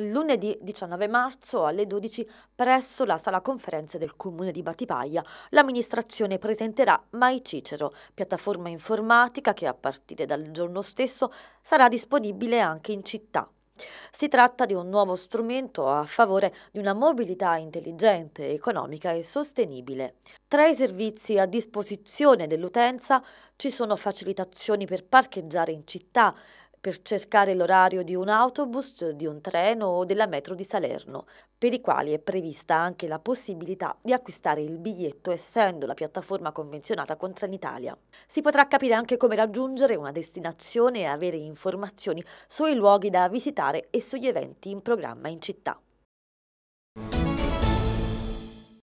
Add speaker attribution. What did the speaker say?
Speaker 1: lunedì 19 marzo alle 12 presso la sala conferenze del comune di Batipaglia l'amministrazione presenterà Mai Cicero, piattaforma informatica che a partire dal giorno stesso sarà disponibile anche in città. Si tratta di un nuovo strumento a favore di una mobilità intelligente, economica e sostenibile. Tra i servizi a disposizione dell'utenza ci sono facilitazioni per parcheggiare in città, per cercare l'orario di un autobus, di un treno o della metro di Salerno, per i quali è prevista anche la possibilità di acquistare il biglietto essendo la piattaforma convenzionata con Trenitalia. Si potrà capire anche come raggiungere una destinazione e avere informazioni sui luoghi da visitare e sugli eventi in programma in città.